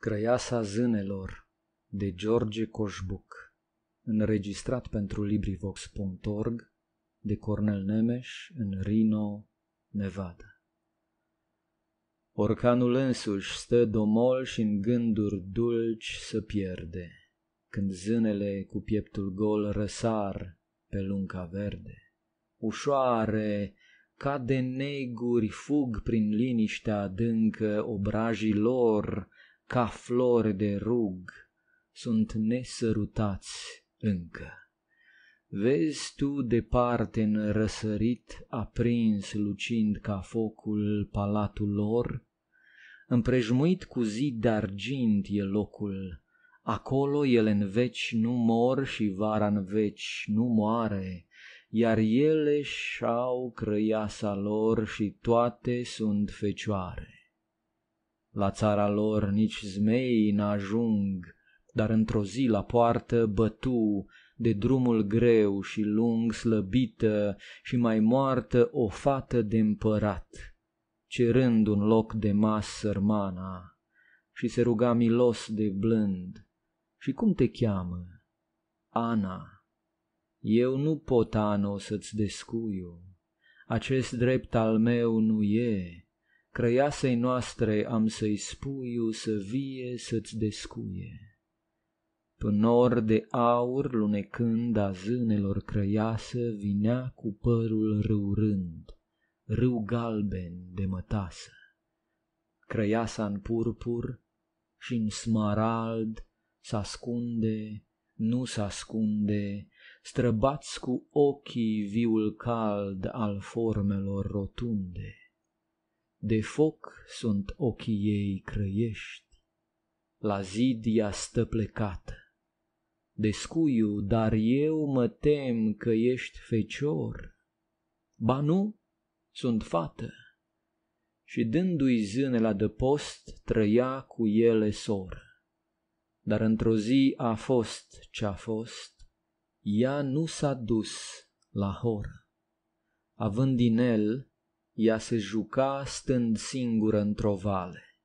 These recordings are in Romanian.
Crăiasa zânelor de George Coșbuc Înregistrat pentru LibriVox.org de Cornel Nemes în Reno, Nevada Orcanul însuși stă domol și în gânduri dulci să pierde, Când zânele cu pieptul gol răsar pe lunca verde. Ușoare, ca de neguri, fug prin liniștea adâncă obrajii lor, ca flori de rug, sunt nesărutați încă. Vezi tu departe în răsărit, aprins lucind ca focul palatul lor? Împrejmuit cu zid de argint e locul, acolo el în veci nu mor și vara în veci nu moare, iar ele și-au crăiasa lor și toate sunt fecioare. La țara lor nici zmei n-ajung, dar într-o zi la poartă bătu de drumul greu și lung slăbită și mai moartă o fată de împărat, cerând un loc de mas sărmana și se ruga milos de blând. Și cum te cheamă? Ana. Eu nu pot, Ano, să-ți descuiu, acest drept al meu nu e, Crăiasei noastre am să-i spuiu să vie să-ți descuie. Pânor de aur lunecând a zânelor crăiasă vinea cu părul râurând, râu galben de mătasă. Crăiasa în purpur și în smarald s-ascunde, nu s-ascunde, străbați cu ochii viul cald al formelor rotunde de foc sunt ochii ei crăiești, la zid ea stă plecată. Descuiu, dar eu mă tem că ești fecior. Ba nu, sunt fată. Și dându-i zâne la dăpost, trăia cu ele soră. Dar într-o zi a fost ce-a fost, ea nu s-a dus la hor. Având din el ea se juca stând singură într-o vale.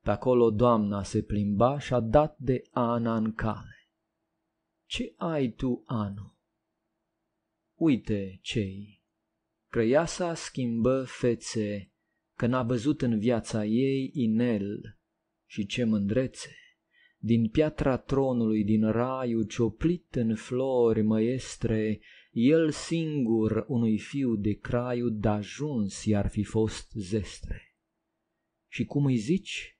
Pe acolo doamna se plimba și a dat de Ana în cale. Ce ai tu, Anu? Uite cei. Crăiasa schimbă fețe, că n-a văzut în viața ei inel și ce mândrețe. Din piatra tronului din raiu, cioplit în flori măestre, el singur unui fiu de craiu de ajuns i-ar fi fost zestre. Și cum îi zici?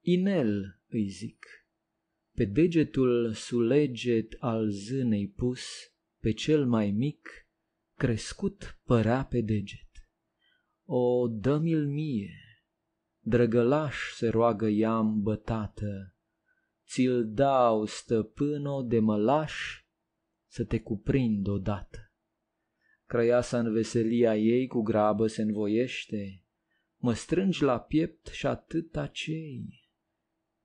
Inel îi zic. Pe degetul suleget al zânei pus, pe cel mai mic, crescut părea pe deget. O, dă-mi-l mie! Drăgălaș se roagă ea îmbătată, ți-l dau, stăpâno de mălaș, să te cuprind odată. Crăiasa în veselia ei cu grabă se învoiește, mă strângi la piept și atât acei.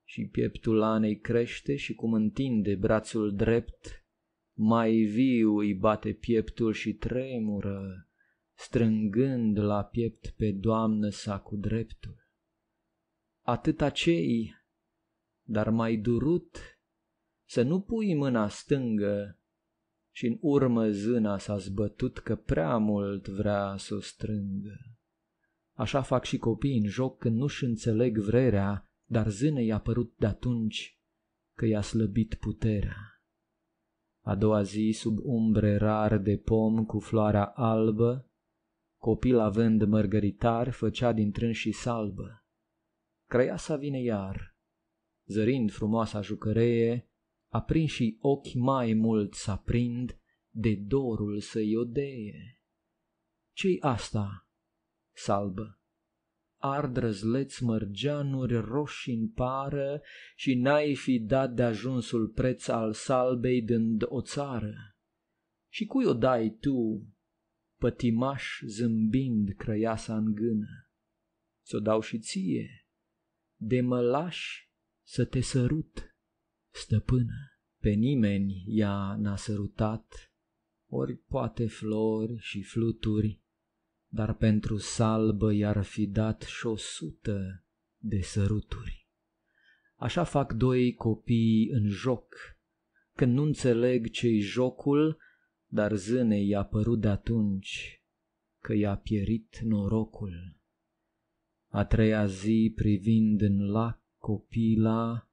Și pieptul anei crește și cum întinde brațul drept, mai viu îi bate pieptul și tremură, strângând la piept pe doamnă sa cu dreptul. Atât acei, dar mai durut, să nu pui mâna stângă și în urmă zâna s-a zbătut că prea mult vrea să o strângă. Așa fac și copiii în joc când nu-și înțeleg vrerea, dar zâne i-a părut de atunci că i-a slăbit puterea. A doua zi, sub umbre rar de pom cu floarea albă, copil având mărgăritar, făcea din și salbă. să vine iar, zărind frumoasa jucăreie, aprinși ochi mai mult să aprind de dorul să-i odeie. ce asta? Salbă. Ard răzleți mărgeanuri roșii în pară și n-ai fi dat de ajunsul preț al salbei dând o țară. Și cui o dai tu, pătimaș zâmbind crăiasa în gână? Ți-o dau și ție, de lași să te sărut. Stăpână, pe nimeni ea n-a sărutat, ori poate flori și fluturi, dar pentru salbă i-ar fi dat și o sută de săruturi. Așa fac doi copii în joc, când nu înțeleg ce-i jocul, dar zânei i-a părut de atunci că i-a pierit norocul. A treia zi privind în lac copila,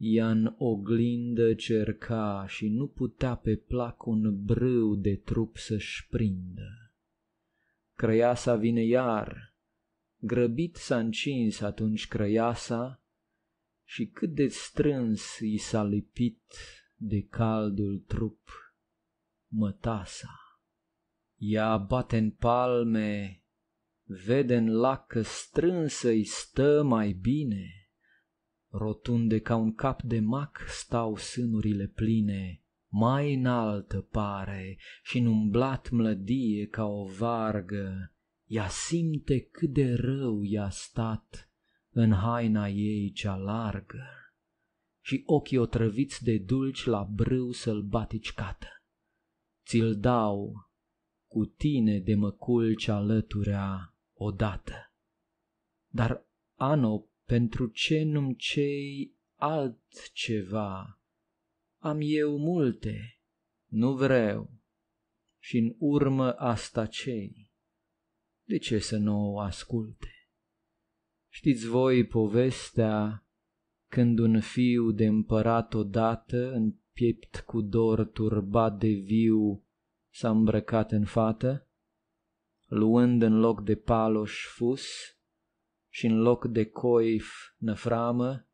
ea în oglindă cerca și nu putea pe plac un brâu de trup să-și prindă. Crăiasa vine iar, grăbit s-a încins atunci crăiasa și cât de strâns i s-a lipit de caldul trup mătasa. Ea bate în palme, vede în lacă strânsă-i stă mai bine – Rotunde ca un cap de mac stau sânurile pline, mai înaltă pare și în umblat mlădie ca o vargă. Ea simte cât de rău i-a stat în haina ei cea largă și ochii otrăviți de dulci la brâu sălbaticcată. Ți-l dau, cu tine de mă culci alăturea odată. Dar Ano pentru ce nu-mi cei altceva? Am eu multe, nu vreau, și în urmă asta cei. De ce să nu o asculte? Știți voi povestea când un fiu de împărat odată, în piept cu dor turbat de viu, s-a îmbrăcat în fată, luând în loc de paloș fus, și în loc de coif năframă,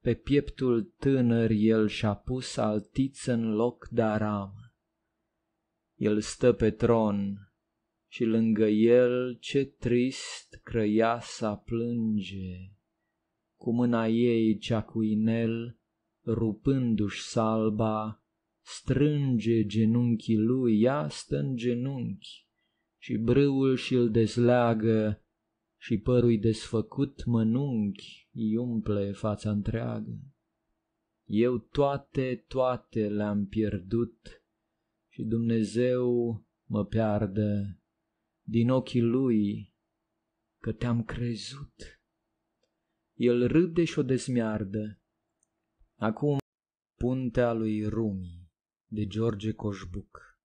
pe pieptul tânăr el și-a pus altiță în loc de aramă. El stă pe tron și lângă el ce trist crăiasa plânge, cu mâna ei cea cu inel, rupându-și salba, strânge genunchii lui, ia stă în genunchi și brâul și-l dezleagă, și părui desfăcut mănunchi îi umple fața întreagă. Eu toate, toate le-am pierdut și Dumnezeu mă piardă din ochii lui că te-am crezut. El râde și o desmiardă. Acum Puntea lui Rumi de George Coșbuc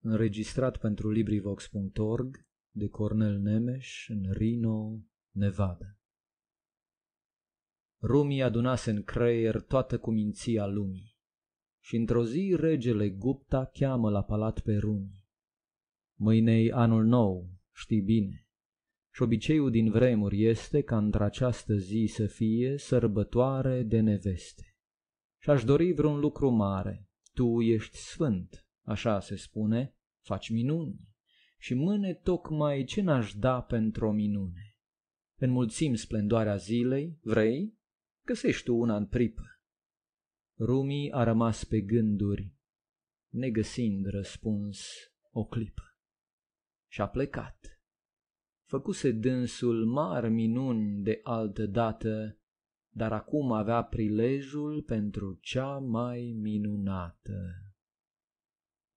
Înregistrat pentru LibriVox.org de Cornel Nemes în Reno, Nevada. Rumi adunase în creier toată cuminția lumii și într-o zi regele Gupta cheamă la palat pe Rumi. Mâinei anul nou, știi bine, și obiceiul din vremuri este ca într-această zi să fie sărbătoare de neveste. Și aș dori vreun lucru mare, tu ești sfânt, așa se spune, faci minuni și mâne tocmai ce n-aș da pentru o minune. Înmulțim splendoarea zilei, vrei? Găsești tu una în pripă. Rumi a rămas pe gânduri, negăsind răspuns o clipă. Și-a plecat. Făcuse dânsul mari minuni de altă dată, dar acum avea prilejul pentru cea mai minunată.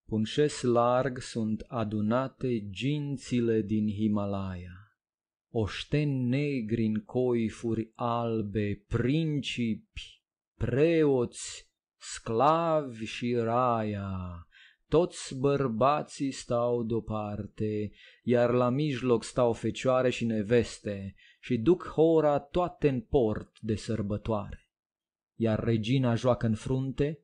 Punșes șes larg sunt adunate gințile din Himalaya. Oșteni negri în coifuri albe, principi, preoți, sclavi și raia, toți bărbații stau deoparte, iar la mijloc stau fecioare și neveste și duc hora toate în port de sărbătoare. Iar regina joacă în frunte,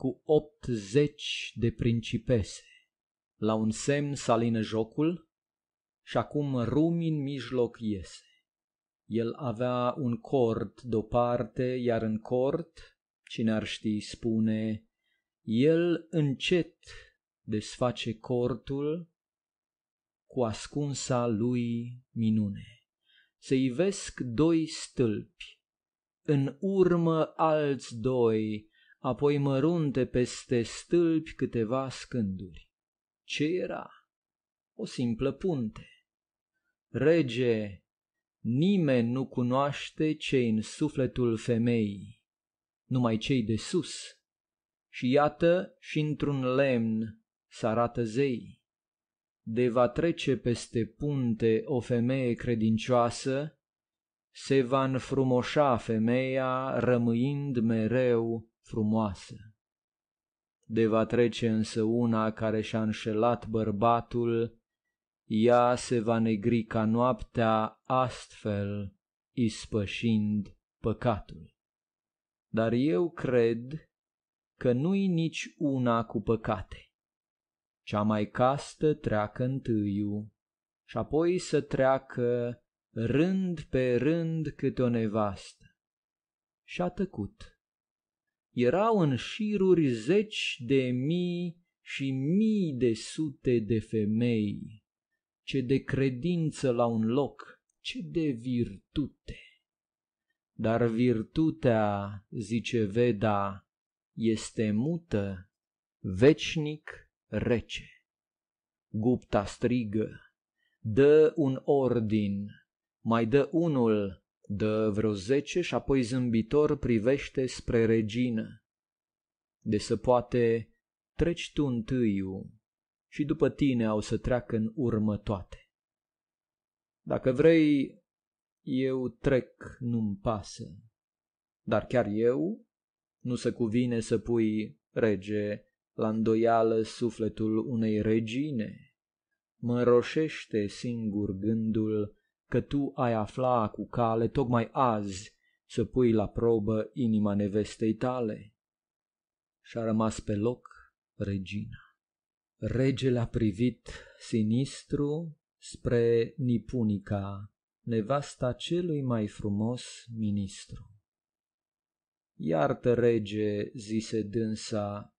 cu optzeci de principese. La un semn salină jocul și acum rumi în mijloc iese. El avea un cort de parte, iar în cort, cine ar ști spune, el încet desface cortul cu ascunsa lui minune. Se ivesc doi stâlpi, în urmă alți doi, apoi mărunte peste stâlpi câteva scânduri. Ce era? O simplă punte. Rege, nimeni nu cunoaște ce în sufletul femeii, numai cei de sus. Și iată și într-un lemn s-arată zei. De va trece peste punte o femeie credincioasă, se va înfrumoșa femeia rămâind mereu frumoasă. De va trece însă una care și-a înșelat bărbatul, ea se va negri ca noaptea astfel, ispășind păcatul. Dar eu cred că nu-i nici una cu păcate. Cea mai castă treacă întâiu și apoi să treacă rând pe rând câte o nevastă. Și a tăcut erau în șiruri zeci de mii și mii de sute de femei. Ce de credință la un loc, ce de virtute! Dar virtutea, zice Veda, este mută, veșnic rece. Gupta strigă, dă un ordin, mai dă unul Dă vreo zece și apoi zâmbitor privește spre regină. De să poate, treci tu întâiul și după tine au să treacă în urmă toate. Dacă vrei, eu trec, nu-mi pasă. Dar chiar eu nu se cuvine să pui, rege, la îndoială sufletul unei regine. Mă roșește singur gândul că tu ai afla cu cale tocmai azi să pui la probă inima nevestei tale. Și-a rămas pe loc regina. Regele a privit sinistru spre Nipunica, nevasta celui mai frumos ministru. Iartă, rege, zise dânsa,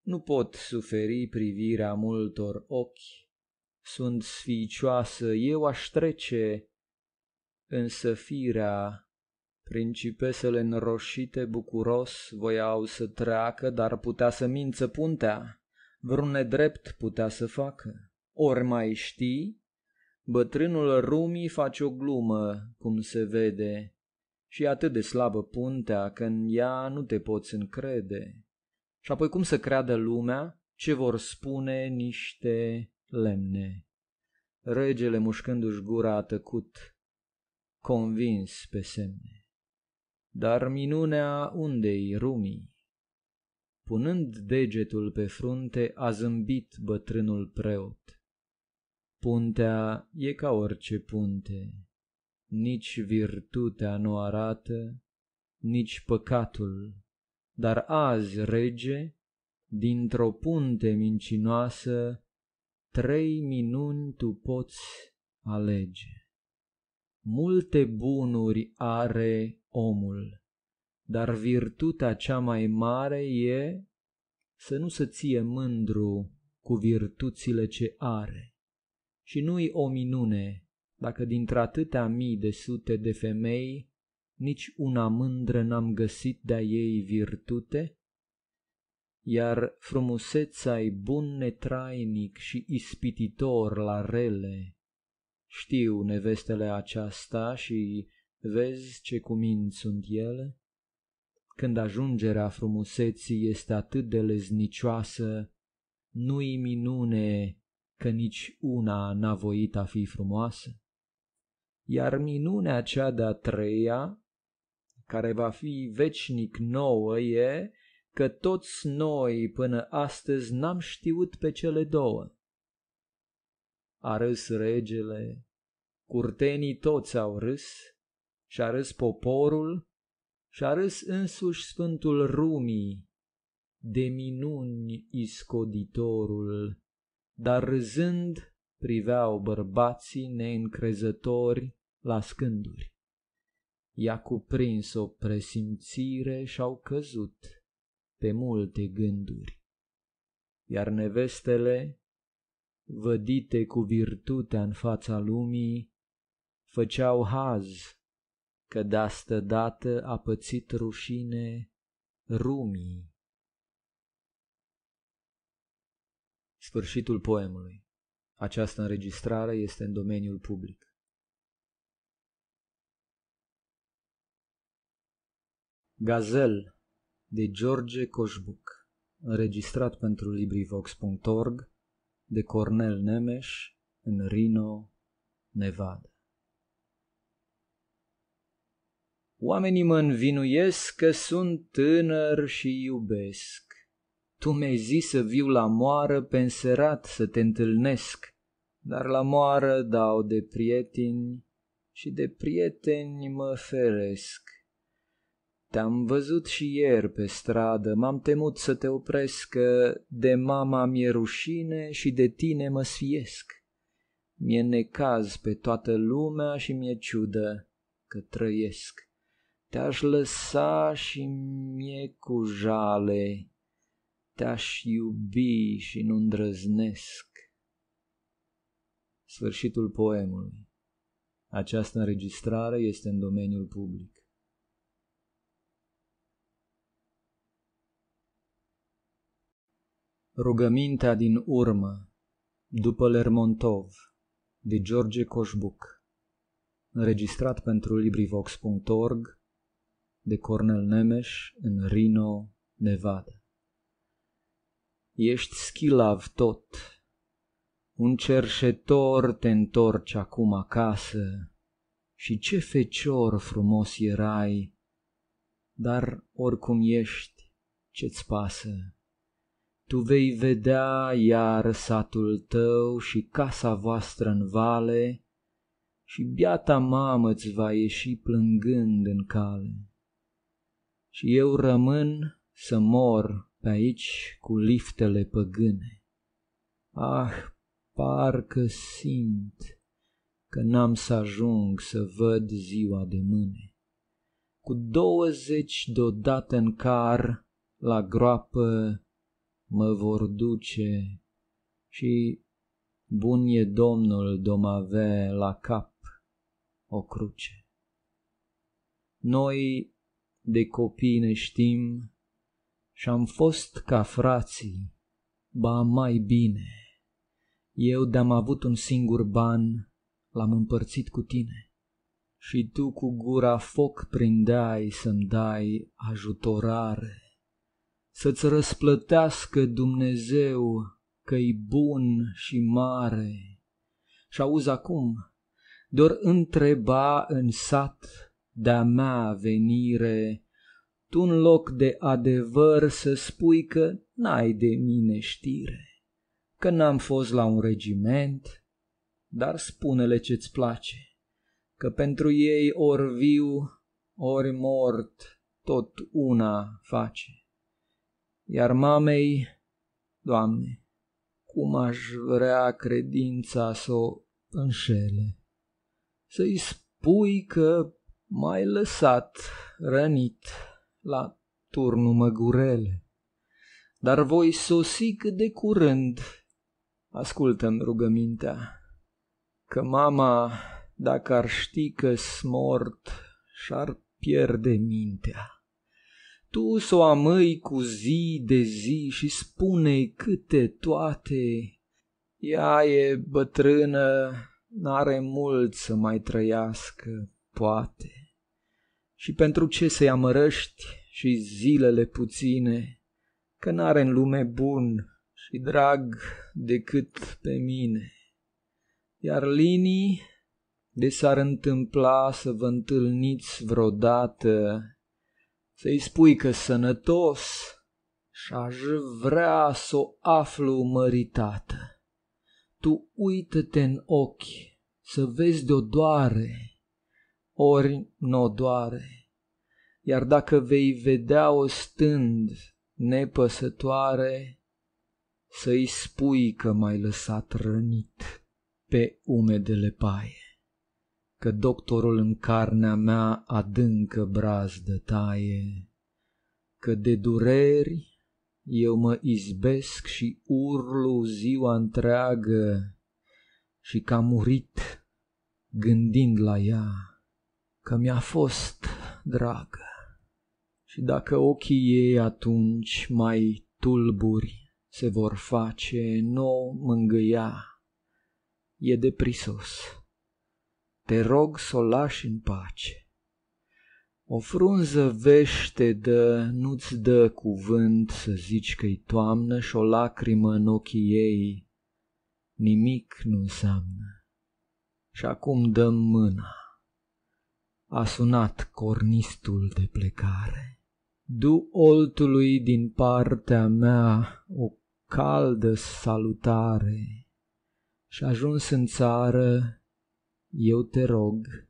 nu pot suferi privirea multor ochi sunt sficioasă, eu aș trece, însă firea, principesele înroșite, bucuros, voiau să treacă, dar putea să mință puntea, vreun nedrept putea să facă. Ori mai știi, bătrânul rumii face o glumă, cum se vede, și atât de slabă puntea că în ea nu te poți încrede. Și apoi cum să creadă lumea ce vor spune niște lemne. Regele, mușcându-și gura, a tăcut, convins pe semne. Dar minunea undei rumii? Punând degetul pe frunte, a zâmbit bătrânul preot. Puntea e ca orice punte, nici virtutea nu arată, nici păcatul, dar azi, rege, dintr-o punte mincinoasă, trei minuni tu poți alege. Multe bunuri are omul, dar virtutea cea mai mare e să nu se ție mândru cu virtuțile ce are. Și nu-i o minune dacă dintre atâtea mii de sute de femei nici una mândră n-am găsit de-a ei virtute, iar frumusețea-i bun netrainic și ispititor la rele. Știu nevestele aceasta și vezi ce cumin sunt ele? Când ajungerea frumuseții este atât de leznicioasă, nu-i minune că nici una n-a voit a fi frumoasă. Iar minunea cea de-a treia, care va fi veșnic nouă, e că toți noi până astăzi n-am știut pe cele două. A râs regele, curtenii toți au râs, și-a râs poporul, și-a râs însuși Sfântul Rumii, de minuni iscoditorul, dar râzând priveau bărbații neîncrezători la scânduri. I-a cuprins o presimțire și-au căzut pe multe gânduri, iar nevestele, vădite cu virtutea în fața lumii, făceau haz că de dată a pățit rușine rumii. Sfârșitul poemului. Această înregistrare este în domeniul public. Gazel de George Coșbuc, înregistrat pentru LibriVox.org de Cornel Nemes în Reno, Nevada. Oamenii mă învinuiesc că sunt tânăr și iubesc. Tu mi-ai zis să viu la moară penserat să te întâlnesc, dar la moară dau de prieteni și de prieteni mă feresc. Te-am văzut și ieri pe stradă, m-am temut să te opresc, că de mama mi-e rușine și de tine mă sfiesc. Mi-e necaz pe toată lumea și mi-e ciudă că trăiesc. Te-aș lăsa și mie cu jale, te-aș iubi și nu îndrăznesc. Sfârșitul poemului. Această înregistrare este în domeniul public. Rugămintea din urmă După Lermontov de George Coșbuc Înregistrat pentru LibriVox.org de Cornel Nemes în Reno, Nevada Ești schilav tot, un cerșetor te întorci acum acasă și ce fecior frumos erai, dar oricum ești, ce-ți pasă? Tu vei vedea iar satul tău și casa voastră în vale, și biata mamă îți va ieși plângând în cale. Și eu rămân să mor pe aici cu liftele păgâne. Ah, parcă simt că n-am să ajung să văd ziua de mâine. Cu douăzeci deodată în car, la groapă mă vor duce și bun e Domnul domave la cap o cruce. Noi de copii ne știm și am fost ca frații, ba mai bine. Eu de-am avut un singur ban, l-am împărțit cu tine. Și tu cu gura foc prindeai să-mi dai ajutorare să-ți răsplătească Dumnezeu că-i bun și mare. Și auzi acum, doar întreba în sat de-a mea venire, tu în loc de adevăr să spui că n-ai de mine știre, că n-am fost la un regiment, dar spune-le ce-ți place, că pentru ei ori viu, ori mort, tot una face. Iar mamei, Doamne, cum aș vrea credința să o înșele, să-i spui că mai lăsat rănit la turnul măgurele, dar voi sosi cât de curând. ascultă rugămintea, că mama, dacă ar ști că smort, și-ar pierde mintea. Tu s-o amăi cu zi de zi și spune câte toate. Ea e bătrână, n-are mult să mai trăiască, poate. Și pentru ce să-i amărăști și zilele puține, că n-are în lume bun și drag decât pe mine. Iar linii de s-ar întâmpla să vă întâlniți vreodată, să-i spui că sănătos și aș vrea să o aflu măritată. Tu uită-te în ochi să vezi de-o doare, ori n-o doare. Iar dacă vei vedea-o stând nepăsătoare, să-i spui că m-ai lăsat rănit pe umedele paie. Că doctorul în carnea mea adâncă brazdă taie, Că de dureri eu mă izbesc și urlu ziua întreagă Și că am murit gândind la ea, Că mi-a fost dragă. Și dacă ochii ei atunci mai tulburi se vor face, nu mângâia, e deprisos te rog să o lași în pace. O frunză dă, nu-ți dă cuvânt să zici că-i toamnă și o lacrimă în ochii ei nimic nu înseamnă. Și acum dăm mâna. A sunat cornistul de plecare. Du oltului din partea mea o caldă salutare și ajuns în țară eu te rog,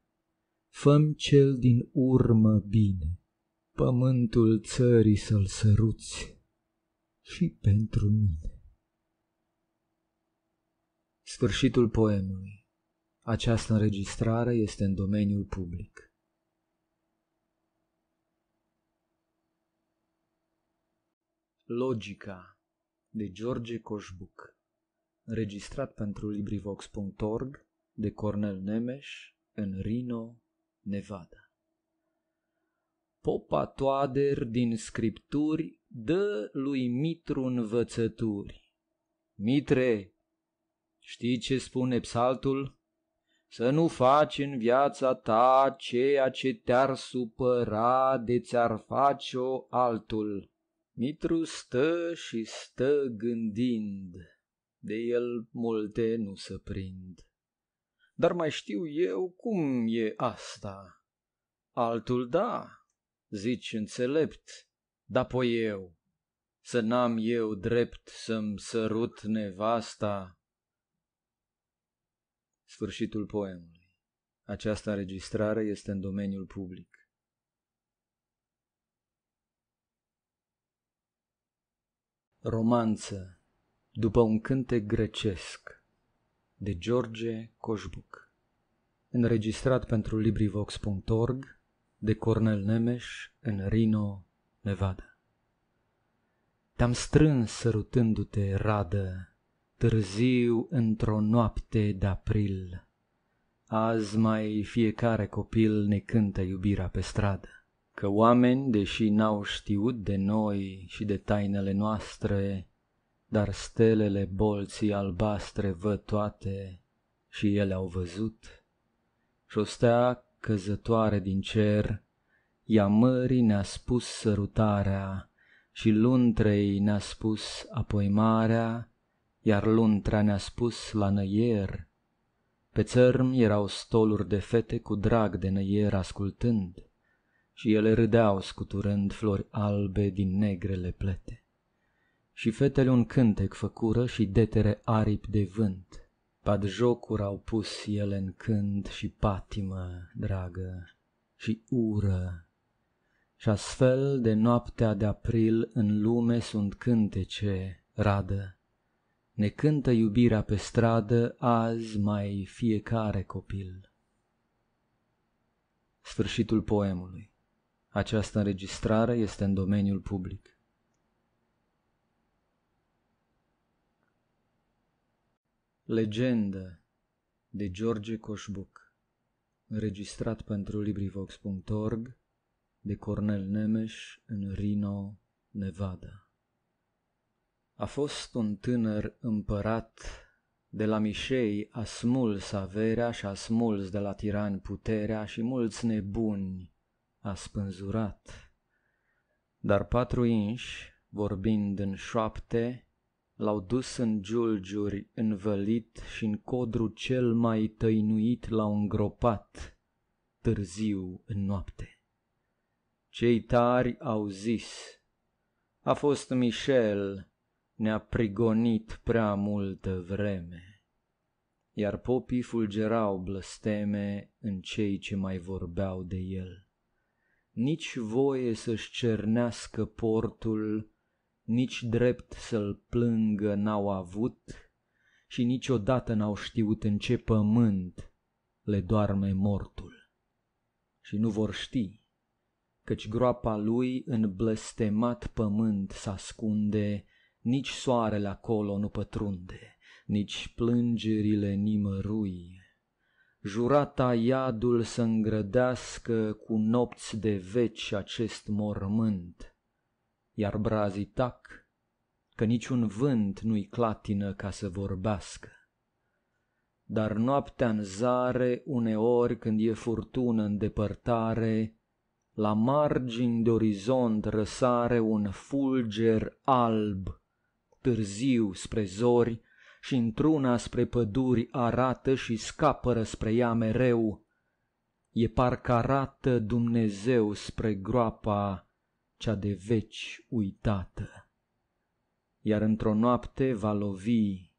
făm cel din urmă bine, pământul țării să-l săruți și pentru mine. Sfârșitul poemului. Această înregistrare este în domeniul public. Logica de George Coșbuc registrat pentru LibriVox.org de Cornel Nemes în Rino, Nevada. Popa Toader din scripturi dă lui Mitru învățături. Mitre, știi ce spune psaltul? Să nu faci în viața ta ceea ce te-ar supăra de ți-ar face-o altul. Mitru stă și stă gândind, de el multe nu se prind dar mai știu eu cum e asta. Altul da, zici înțelept, dar poi eu, să n-am eu drept să-mi sărut nevasta. Sfârșitul poemului. Această înregistrare este în domeniul public. Romanță după un cântec grecesc de George Coșbuc Înregistrat pentru LibriVox.org de Cornel Nemes în Reno, Nevada Te-am strâns sărutându-te, radă, târziu într-o noapte de april. Azi mai fiecare copil ne cântă iubirea pe stradă că oameni, deși n-au știut de noi și de tainele noastre, dar stelele bolții albastre văd toate și ele au văzut. Și o stea căzătoare din cer, ea mării ne-a spus sărutarea și luntrei ne-a spus apoi marea, iar luntrea ne-a spus la năier. Pe țărm erau stoluri de fete cu drag de năier ascultând și ele râdeau scuturând flori albe din negrele plete. Și fetele un cântec făcură și detere aripi de vânt. jocuri au pus ele în cânt și patimă, dragă, și ură. Și astfel de noaptea de april în lume sunt cântece, radă. Ne cântă iubirea pe stradă azi mai fiecare copil. Sfârșitul poemului. Această înregistrare este în domeniul public. Legendă de George Coșbuc Înregistrat pentru LibriVox.org de Cornel Nemes în Reno, Nevada A fost un tânăr împărat de la Mișei a smuls averea și a smuls de la tiran puterea și mulți nebuni a spânzurat. Dar patru inși, vorbind în șoapte, L-au dus în giulgiuri învălit și în codru cel mai tăinuit l-au îngropat târziu în noapte. Cei tari au zis, a fost Michel, ne-a prigonit prea multă vreme. Iar popii fulgerau blăsteme în cei ce mai vorbeau de el. Nici voie să-și cernească portul, nici drept să-l plângă n-au avut și niciodată n-au știut în ce pământ le doarme mortul. Și nu vor ști, căci groapa lui în blestemat pământ s-ascunde, nici soarele acolo nu pătrunde, nici plângerile nimărui. Jurata iadul să îngrădească cu nopți de veci acest mormânt, iar brazii tac, că niciun vânt nu-i clatină ca să vorbească. Dar noaptea în zare, uneori când e furtună în depărtare, la margini de orizont răsare un fulger alb, târziu spre zori și într-una spre păduri arată și scapără spre ea mereu. E parcă arată Dumnezeu spre groapa cea de veci uitată. Iar într-o noapte va lovi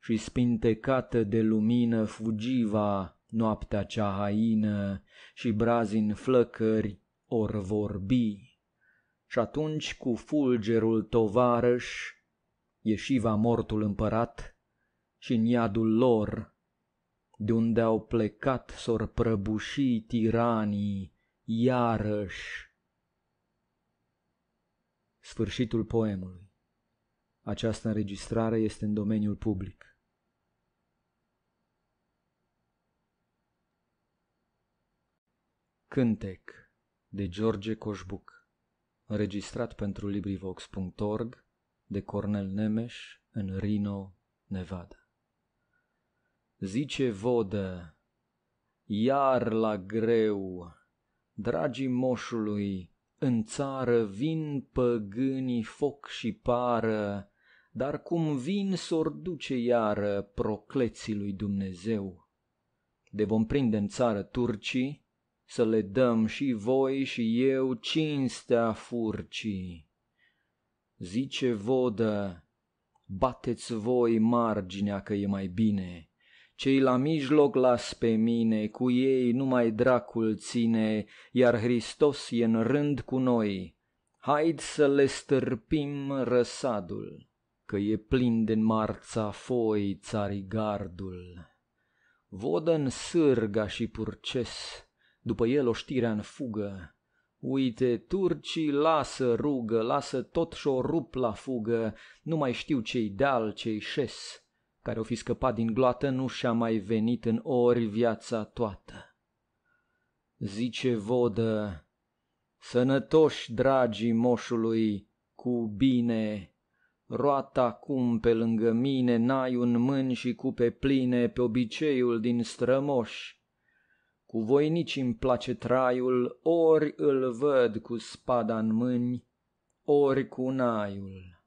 și spintecată de lumină fugiva noaptea cea haină și brazi în flăcări or vorbi. Și atunci cu fulgerul tovarăș ieșiva mortul împărat și în iadul lor, de unde au plecat sor prăbuși tiranii iarăși Sfârșitul poemului. Această înregistrare este în domeniul public. Cântec de George Coșbuc Înregistrat pentru LibriVox.org de Cornel Nemes în Reno, Nevada Zice vodă, iar la greu, dragii moșului, în țară vin păgânii foc și pară, dar cum vin s-or duce iară procleții lui Dumnezeu. De vom prinde în țară turcii, să le dăm și voi și eu cinstea furcii. Zice vodă, bateți voi marginea că e mai bine, cei la mijloc las pe mine, cu ei numai dracul ține, iar Hristos e în rând cu noi. Haid să le stârpim răsadul, că e plin de marța foi țarigardul. Vodă în sârga și purces, după el oștirea în fugă. Uite, turcii lasă rugă, lasă tot și-o rup la fugă, nu mai știu ce-i deal, ce-i șes care o fi scăpat din gloată nu și-a mai venit în ori viața toată. Zice vodă, sănătoși dragii moșului, cu bine, roata acum pe lângă mine, n-ai un mân și cu pe pline pe obiceiul din strămoși. Cu voi nici îmi place traiul, ori îl văd cu spada în mâini, ori cu naiul.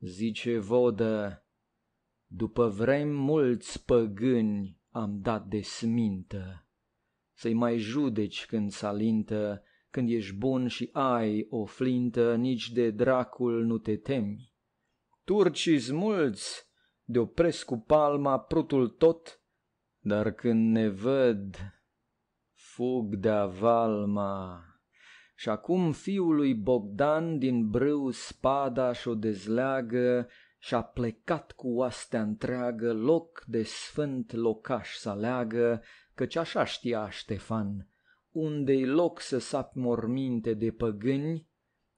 Zice vodă, după vrem mulți păgâni am dat de smintă, Să-i mai judeci când salintă, Când ești bun și ai o flintă, Nici de dracul nu te temi. Turcii mulți, de opresc cu palma prutul tot, Dar când ne văd, fug de avalma. Și acum fiului Bogdan din brâu spada și-o dezleagă, și a plecat cu oastea întreagă, loc de sfânt locaș să aleagă, căci așa știa Ștefan, unde-i loc să sap morminte de păgâni,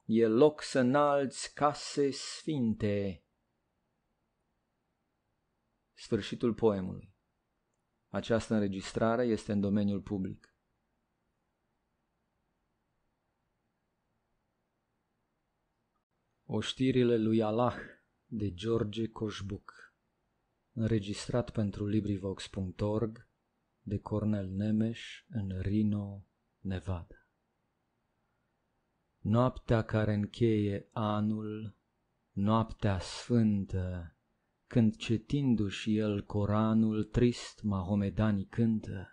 e loc să înalți case sfinte. Sfârșitul poemului. Această înregistrare este în domeniul public. Oștirile lui Allah de George Coșbuc Înregistrat pentru LibriVox.org de Cornel Nemes în Reno, Nevada Noaptea care încheie anul, noaptea sfântă, Când cetindu-și el Coranul, trist mahomedanii cântă,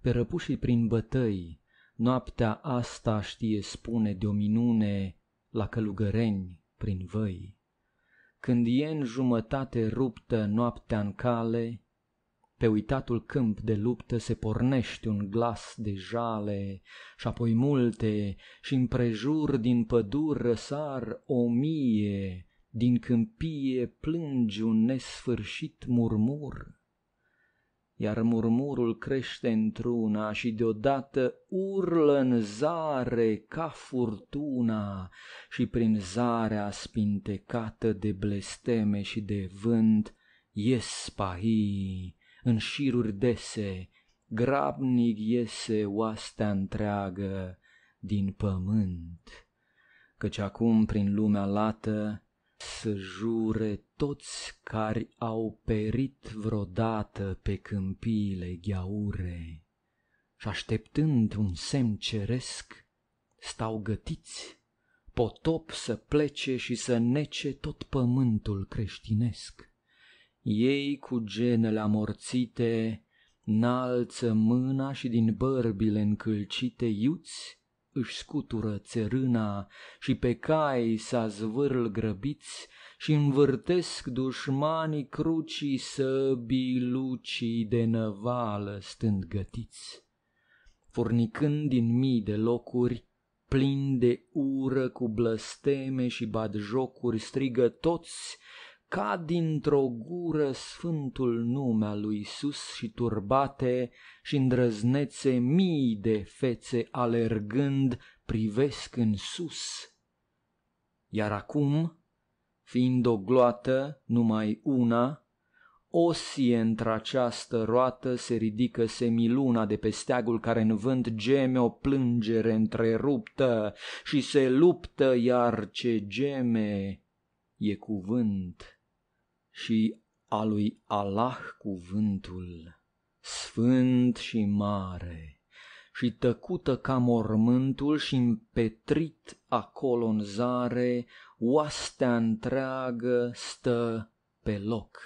Pe răpușii prin bătăi, noaptea asta știe spune de o minune La călugăreni prin văi când e în jumătate ruptă noaptea în cale, pe uitatul câmp de luptă se pornește un glas de jale, și apoi multe, și împrejur din păduri răsar o mie, din câmpie plânge un nesfârșit murmur iar murmurul crește într-una și deodată urlă în zare ca furtuna și prin zarea spintecată de blesteme și de vânt ies pahii în șiruri dese, grabnic iese oastea întreagă din pământ. Căci acum prin lumea lată să jure toți care au perit vreodată pe câmpiile gheaure și așteptând un semn ceresc, stau gătiți, potop să plece și să nece tot pământul creștinesc. Ei cu genele amorțite, înalță mâna și din bărbile încălcite iuți, își scutură țărâna și pe cai s-a zvârl grăbiți și învârtesc dușmanii crucii săbii lucii de năvală stând gătiți. Furnicând din mii de locuri, plin de ură cu blăsteme și badjocuri, strigă toți ca dintr-o gură sfântul nume al lui Isus și turbate și îndrăznețe mii de fețe alergând privesc în sus. Iar acum, fiind o gloată, numai una, osie într-această roată se ridică semiluna de pe steagul care în vânt geme o plângere întreruptă și se luptă, iar ce geme e cuvânt și a lui Allah cuvântul, sfânt și mare, și tăcută ca mormântul și împetrit acolo în zare, oastea întreagă stă pe loc.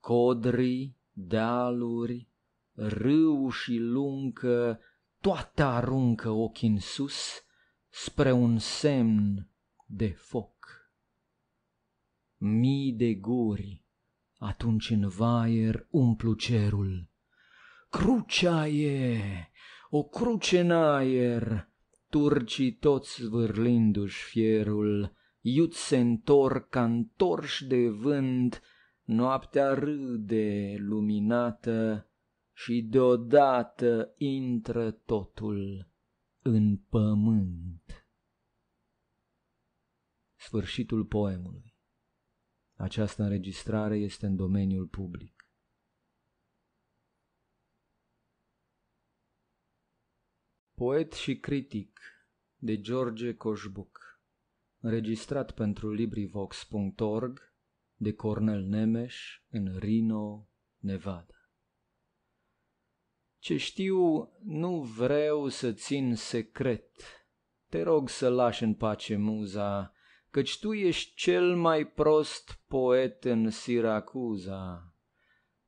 codri, dealuri, râu și luncă, toate aruncă ochii în sus spre un semn de foc mii de guri, atunci în vaier umplu cerul. Crucea e, o cruce în aer, turcii toți zvârlindu-și fierul, iut se întorc ca întorși de vânt, noaptea râde luminată și deodată intră totul în pământ. Sfârșitul poemului această înregistrare este în domeniul public. Poet și critic de George Coșbuc Înregistrat pentru LibriVox.org de Cornel Nemes în Reno, Nevada Ce știu, nu vreau să țin secret. Te rog să lași în pace muza Căci tu ești cel mai prost poet în Siracuza.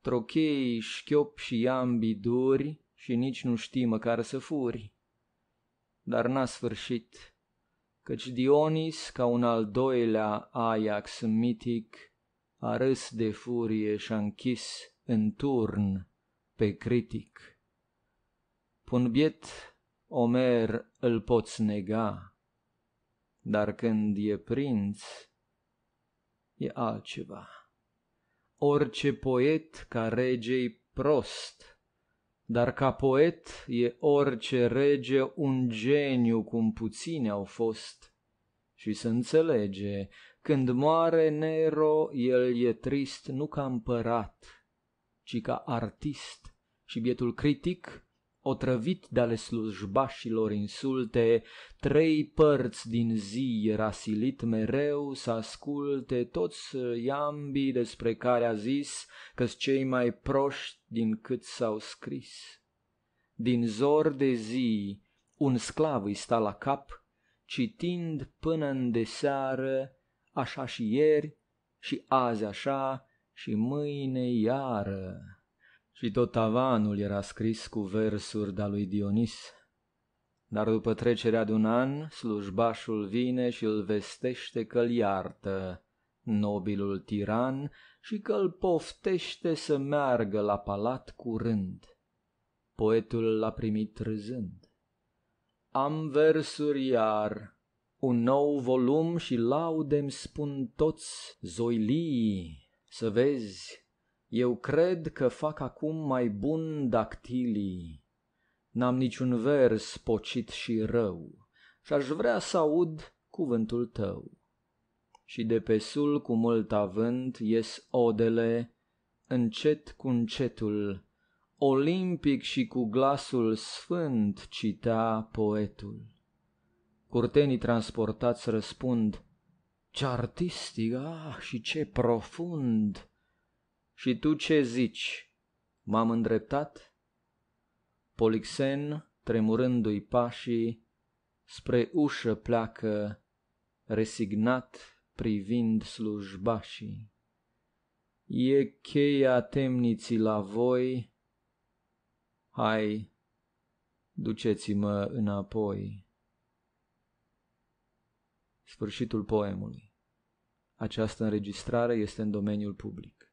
Trochei, șchiop și iambi duri și nici nu știi măcar să furi. Dar n-a sfârșit, căci Dionis, ca un al doilea Ajax mitic, a râs de furie și-a închis în turn pe critic. Pun biet Omer îl poți nega. Dar când e prinț, e altceva. Orice poet ca rege prost, dar ca poet e orice rege un geniu cum puține au fost. Și să înțelege, când moare Nero, el e trist nu ca împărat, ci ca artist și bietul critic otrăvit de ale slujbașilor insulte, trei părți din zi era silit mereu să asculte toți iambii despre care a zis că cei mai proști din cât s-au scris. Din zor de zi un sclav îi sta la cap, citind până în deseară, așa și ieri, și azi așa, și mâine iară. Și tot tavanul era scris cu versuri de lui Dionis. Dar după trecerea de un an, slujbașul vine și îl vestește că-l iartă, nobilul tiran, și că-l poftește să meargă la palat curând. Poetul l-a primit râzând. Am versuri iar, un nou volum și laudem spun toți zoilii, să vezi eu cred că fac acum mai bun dactilii, N-am niciun vers pocit și rău, Și-aș vrea să aud cuvântul tău. Și de pe sul cu mult avânt ies odele, Încet cu încetul, olimpic și cu glasul sfânt citea poetul. Curtenii transportați răspund, Ce artistic, ah, și ce profund! Și tu ce zici? M-am îndreptat? Polixen, tremurându-i pașii, spre ușă pleacă, resignat privind slujbașii. E cheia temniții la voi, hai, duceți-mă înapoi. Sfârșitul poemului. Această înregistrare este în domeniul public.